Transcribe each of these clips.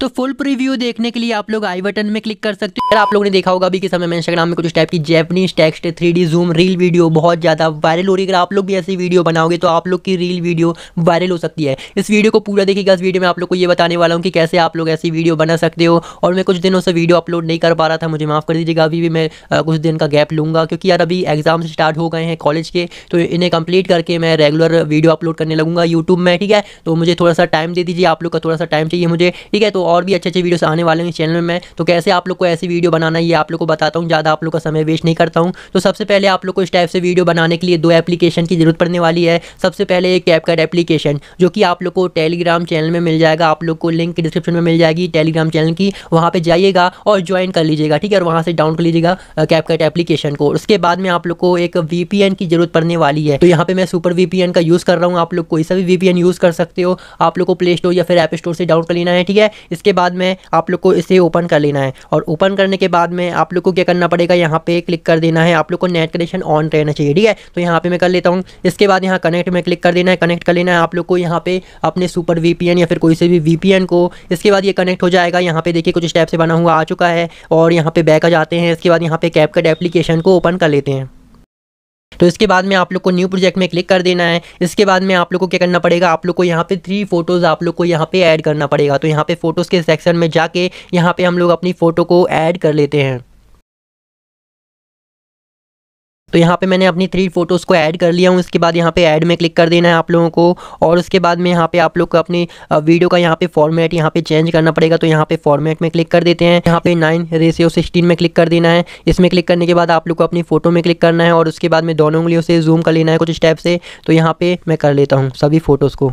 तो full preview देखने के लिए आप लोग आई बटन में क्लिक कर सकते हो आप लोग ने देखा होगा अभी के समय में इंस्टाग्राम में कुछ टाइप की Japanese text three D zoom reel video बहुत ज़्यादा वायरल हो रही है अगर आप लोग भी ऐसी वीडियो बनाओगे तो आप लोग की रील वीडियो वायरल हो सकती है इस वीडियो को पूरा देखिएगा इस वीडियो में आप लोग को ये बताने वाला हूँ कि कैसे आप लोग ऐसी वीडियो बना सकते हो और मैं कुछ दिनों से वीडियो अपलोड नहीं कर पा रहा था मुझे माफ़ कर दीजिएगा अभी भी मैं कुछ दिन का गैप लूँगा क्योंकि यार अभी एग्जाम स्टार्ट हो गए हैं कॉलेज के तो इन्हें कंप्लीट करके मैं रेगुलर वीडियो अपलोड करने लगूंगा यूट्यूब में ठीक है तो मुझे थोड़ा सा टाइम दे दीजिए आप लोग का थोड़ा सा टाइम चाहिए मुझे ठीक है तो और भी अच्छे अच्छे वीडियोस आने वाले हैं इस चैनल में तो कैसे आप लोग को ऐसी वीडियो बनाना ये आप लोग को बताता हूँ ज़्यादा आप लोग का समय वेस्ट नहीं करता हूँ तो सबसे पहले आप लोग को इस टाइप से वीडियो बनाने के लिए दो एप्लीकेशन की ज़रूरत पड़ने वाली है सबसे पहले एक कैपकट एप्लीकेशन जो कि आप लोग को टेलीग्राम चैनल में मिल जाएगा आप लोग को लिंक डिस्क्रिप्शन में मिल जाएगी टेलीग्राम चैनल की वहाँ पर जाइएगा और ज्वाइन कर लीजिएगा ठीक है और वहाँ से डाउन कर लीजिएगा कैपकट एप्लीकेशन को उसके बाद में आप लोग को एक वी की ज़रूरत पड़ने वाली है तो यहाँ पर मैं सुपर वी का यूज़ कर रहा हूँ आप लोग कोई सा भी वी यूज़ कर सकते हो आप लोग को प्ले स्टोर या फिर ऐप स्टोर से डाउन कर लेना है ठीक है इसके बाद में आप लोग को इसे ओपन कर लेना है और ओपन करने के बाद में आप लोग को क्या करना पड़ेगा यहाँ पे क्लिक कर देना है आप लोग को नेट कनेक्शन ऑन रहना चाहिए ठीक है तो यहाँ पे मैं कर लेता हूँ इसके बाद यहाँ कनेक्ट में क्लिक कर देना है कनेक्ट कर लेना है आप लोग को यहाँ पे अपने सुपर वी या फिर कोई से भी वी को इसके बाद ये कनेक्ट हो जाएगा यहाँ पे देखिए कुछ स्टेप से बना हुआ आ चुका है और यहाँ पे बैक आ जाते हैं इसके बाद यहाँ पे कैप कट एप्लीकेशन को ओपन कर लेते हैं तो इसके बाद में आप लोग को न्यू प्रोजेक्ट में क्लिक कर देना है इसके बाद में आप लोग को क्या करना पड़ेगा आप लोग को यहाँ पे थ्री फोटोज़ आप लोग को यहाँ पे ऐड करना पड़ेगा तो यहाँ पे फोटोज़ के सेक्शन में जाके यहाँ पे हम लोग अपनी फ़ोटो को ऐड कर लेते हैं तो यहाँ पे मैंने अपनी थ्री फोटोज़ को ऐड कर लिया हूँ उसके बाद यहाँ पे ऐड में क्लिक कर देना है आप लोगों को और उसके बाद में यहाँ पे आप लोग को अपनी वीडियो का यहाँ पे फॉर्मेट यहाँ पे चेंज करना पड़ेगा तो यहाँ पे फॉर्मेट में क्लिक कर देते हैं यहाँ पे नाइन रेसियो सिक्सटीन में क्लिक कर देना है इसमें क्लिक करने के बाद आप लोग को अपनी फ़ोटो में क्लिक करना है और उसके बाद में दोनों उंगलियों से जूम कर लेना है कुछ स्टेप से तो यहाँ पर मैं कर लेता हूँ सभी फ़ोटोज़ को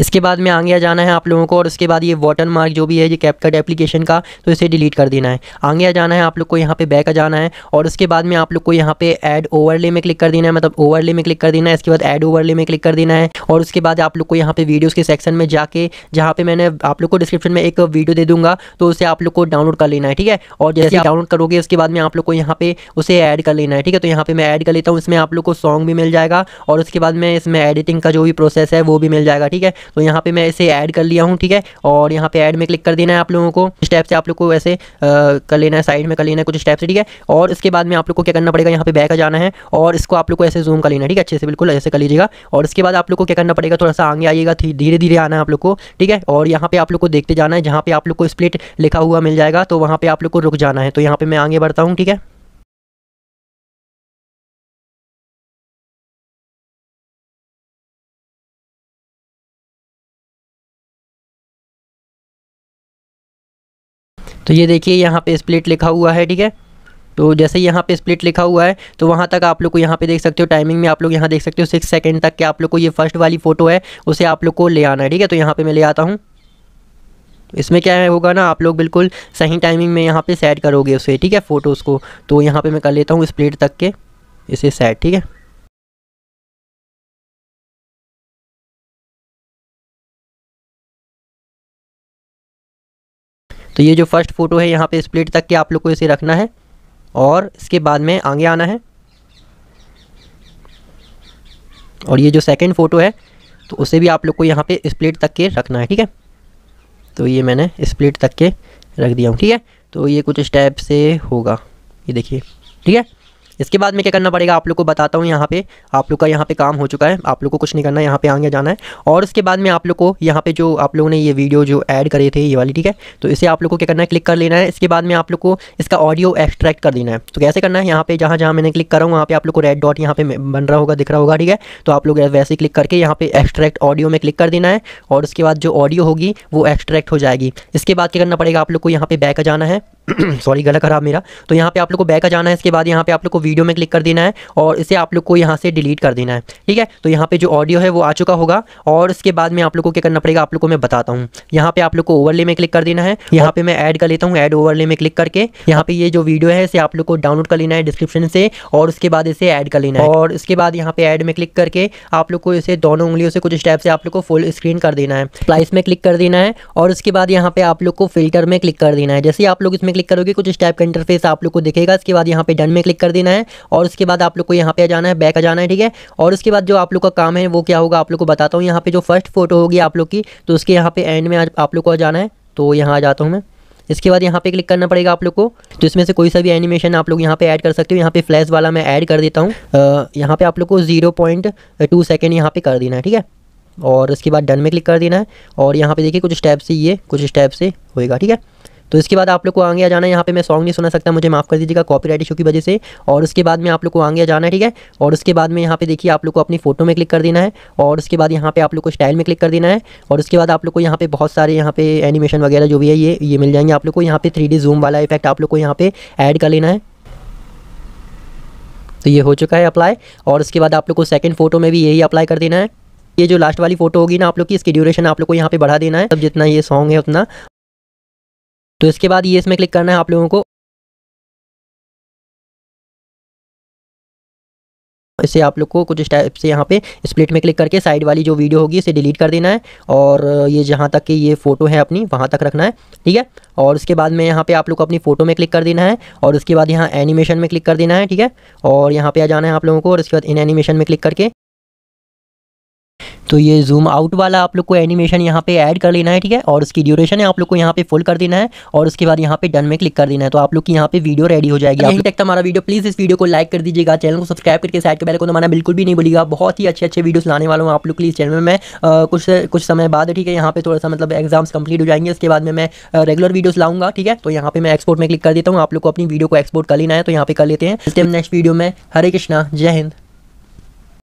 इसके बाद में आगे आ जाना है आप लोगों को और उसके बाद ये वाटर मार्क जो भी है ये कैपकट एप्लीकेशन का तो इसे डिलीट कर देना है आगे आ जाना है आप लोग को यहाँ पे बैक आ जाना है और उसके बाद में आप लोग को यहाँ पे ऐड ओवरले में क्लिक कर देना है मतलब ओवरले में क्लिक कर देना है इसके बाद ऐड ओवरले में क्लिक कर देना है और उसके बाद आप लोग को यहाँ पे वीडियोज़ के सेक्शन में जाके जहाँ पे मैंने आप लोग को डिस्क्रिप्शन में एक वीडियो दे दूंगा तो उसे आप लोग को डाउनलोड कर लेना है ठीक है और जैसे डाउनलोड करोगे उसके बाद में आप लोग को यहाँ पे उसे ऐड कर लेना है ठीक है तो यहाँ पे मैं ऐड कर लेता हूँ इसमें आप लोग को सॉन्ग भी मिल जाएगा और उसके बाद में इसमें एडिटिंग का जो भी प्रोसेस है वो भी मिल जाएगा ठीक है तो यहाँ पे मैं इसे ऐड कर लिया हूँ ठीक है और यहाँ पे ऐड में क्लिक कर देना है आप लोगों को स्टेप से आप लोग को ऐसे कर लेना है साइड में कर लेना है कुछ स्टेप से ठीक है और इसके बाद में आप लोग को क्या करना पड़ेगा यहाँ पे बैक जाना है और इसको आप लोग को ऐसे जूम कर लेना है ठीक है अच्छे से बिल्कुल ऐसे कर लीजिएगा और इसके बाद आप लोग को क्या करना पड़ेगा थोड़ा सा आगे आइएगा धीरे धीरे आना है आप लोग को ठीक है और यहाँ पे आप लोग को देखते जाना है जहाँ पे आप लोग को स्प्लिट लिखा हुआ मिल जाएगा तो वहाँ पर आप लोग को रुक जाना है तो यहाँ पे मैं आगे बढ़ता हूँ ठीक है तो ये देखिए यहाँ पे स्प्लिट लिखा हुआ है ठीक है तो जैसे यहाँ पे स्प्लिट लिखा हुआ है तो वहाँ तक आप लोग को यहाँ पे देख सकते हो टाइमिंग में आप लोग यहाँ देख सकते हो सिक्स सेकंड तक के आप लोग को ये फर्स्ट वाली फ़ोटो है उसे आप लोग को ले आना है ठीक है तो यहाँ पे मैं ले आता हूँ तो इसमें क्या है होगा ना आप लोग बिल्कुल सही टाइमिंग में यहाँ पर सेट करोगे उसे ठीक है फ़ोटोज़ को तो यहाँ पर मैं कर लेता हूँ स्प्लिट तक के इसे सेट ठीक है तो ये जो फर्स्ट फ़ोटो है यहाँ पे स्प्लिट तक के आप लोग को इसे रखना है और इसके बाद में आगे आना है और ये जो सेकंड फ़ोटो है तो उसे भी आप लोग को यहाँ पे स्प्लिट तक के रखना है ठीक है तो ये मैंने स्प्लिट तक के रख दिया हूँ ठीक है तो ये कुछ स्टेप से होगा ये देखिए ठीक है इसके बाद में क्या करना पड़ेगा आप लोग को बताता हूँ यहाँ पे आप लोग का यहाँ पे काम हो चुका है आप लोग को कुछ नहीं करना यहाँ पे आगे जाना है और उसके बाद में आप लोग को यहाँ पे जो आप लोगों ने ये वीडियो जो ऐड करे थे ये वाली ठीक है तो इसे आप लोग को क्या करना है क्लिक कर लेना है इसके बाद में आप लोग को इसका ऑडियो एक्सट्रैक्ट कर देना है तो कैसे करना है यहाँ पे जहाँ जहाँ मैंने क्लिक करा हूँ वहाँ पे आप लोग को रेड डॉट यहाँ पे बन रहा होगा दिख रहा होगा ठीक है तो आप लोग वैसे क्लिक करके यहाँ पे एक्सट्रैक्ट ऑडियो में क्लिक कर देना है और उसके बाद जो ऑडियो होगी वो एक्सट्रैक्ट हो जाएगी इसके बाद क्या करना पड़ेगा आप लोग को यहाँ पे बैक जाना है सॉरी गला खराब मेरा तो यहाँ पे आप लोग को बैक आ जाना है इसके बाद यहाँ पे आप लोग को वीडियो में क्लिक कर देना है और इसे आप लोग को यहाँ से डिलीट कर देना है ठीक है तो यहाँ पे जो ऑडियो है वो आ चुका होगा और इसके बाद में आप लोग को क्या करना पड़ेगा आप लोग को मैं बताता हूँ यहाँ पे आप लोग को ओवरले में क्लिक कर देना है यहाँ पे मैं ऐड कर लेता हूँ ऐड ओवरले में क्लिक करके यहाँ पे ये जो वीडियो है इसे आप लोग को डाउनलोड कर लेना है डिस्क्रिप्शन से और उसके बाद इसे ऐड कर लेना है और उसके बाद यहाँ पे ऐड में क्लिक करके आप लोग को इसे दोनों उंगलियों से कुछ स्टेप से आप लोग को फुल स्क्रीन कर देना है प्लाइस में क्लिक कर देना है और उसके बाद यहाँ पे आप लोग को फिल्टर में क्लिक कर देना है जैसे आप लोग इसमें क्लिक करोगे कुछ इस टाइप का इंटरफेस आप लोग को दिखेगा इसके बाद यहाँ पे डन में क्लिक कर देना है और उसके बाद आप लोग को यहाँ पे आ जाना है बैक आ जाना है ठीक है और उसके बाद जो आप लोग का काम है वो क्या होगा आप लोग को बताता हूँ यहाँ पे जो फर्स्ट फोटो होगी आप लोग की तो उसके यहाँ पे एंड में आप लोग को आ जाना है तो यहाँ आ जाता हूँ मैं इसके बाद यहाँ पे क्लिक करना पड़ेगा आप लोग को तो इसमें से कोई सा भी एनिमेशन आप लोग यहाँ पे ऐड कर सकते हो यहाँ पे फ्लैश वाला मैं ऐड कर देता हूँ यहाँ पे आप लोग को जीरो पॉइंट टू सेकेंड यहाँ पे कर देना है ठीक है और इसके बाद डन में क्लिक कर देना है और यहाँ पे देखिए कुछ स्टेप से ये कुछ स्टेप से होएगा ठीक है तो इसके बाद आप लोग को आगे आ जाना है यहाँ पे मैं सॉन्ग नहीं सुना सकता मुझे माफ़ कर दीजिएगा कॉपीराइट इशू की वजह से और उसके बाद में आप लोग को आगे आ जाना है ठीक है और उसके बाद में यहाँ पे देखिए आप लोग को अपनी फोटो में क्लिक कर देना है और उसके बाद यहाँ पे आप लोग को स्टाइल में क्लिक कर देना है और उसके बाद आप लोग को यहाँ पे बहुत सारे यहाँ पे एनिमेशन वगैरह जो भी है ये ये मिल जाएंगे आप लोग को यहाँ पे थ्री जूम वाला इफेक्ट आप लोग को यहाँ पे ऐड कर लेना है तो ये हो चुका है अप्लाई और उसके बाद आप लोग को सेकेंड फोटो में भी यही अप्लाई कर देना है ये जो लास्ट वाली फोटो होगी ना आप लोग की इसकी ड्यूरेशन आप लोग को यहाँ पे बढ़ा देना है तब जितना ये सॉन्ग है उतना तो इसके बाद ये इसमें क्लिक करना है आप लोगों को इसे आप लोग को कुछ स्टेप से यहाँ पे स्प्लिट में क्लिक करके साइड वाली जो वीडियो होगी इसे डिलीट कर देना है और ये जहाँ तक कि ये फ़ोटो है अपनी वहाँ तक रखना है ठीक है और उसके बाद में यहाँ पे आप लोग को अपनी फ़ोटो में क्लिक कर देना है और उसके बाद यहाँ एनिमेशन में क्लिक कर देना है ठीक है और यहाँ पे आ जाना है आप लोगों को और इसके बाद इन एनिमेशन में क्लिक करके तो ये जूम आउट वाला आप लोग को एनिमेशन यहाँ पे ऐड कर लेना है ठीक है और उसकी ड्यूरेशन है आप लोग को यहाँ पे फुल कर देना है और उसके बाद यहाँ पे डन में क्लिक कर देना है तो आप लोग की यहाँ पे वीडियो रेडी हो जाएगी अभी तक हमारा वीडियो प्लीज इस वीडियो को लाइक कर दीजिएगा चैनल को सब्सक्राइब करके साइड के पहले को तो माना बिल्कुल भी नहीं बोलेगा बहुत ही अच्छे अच्छे वीडियो लाने वाला हूँ आप लोग प्लीज चैनल में मैं कुछ कुछ समय बाद ठीक है यहाँ पे थोड़ा सा मतलब एग्जाम्स कंप्लीट हो जाएंगे इसके बाद में मैं रेगुलर वीडियोज़ लाऊंगा ठीक है तो यहाँ पे मैं एक्सपोर्ट में क्लिक कर देता हूँ आप लोग को अपनी वीडियो को एक्सपोर्ट कर लेना है तो यहाँ पे कर लेते हैं नेक्स्ट वीडियो में हरे कृष्णा जय हिंद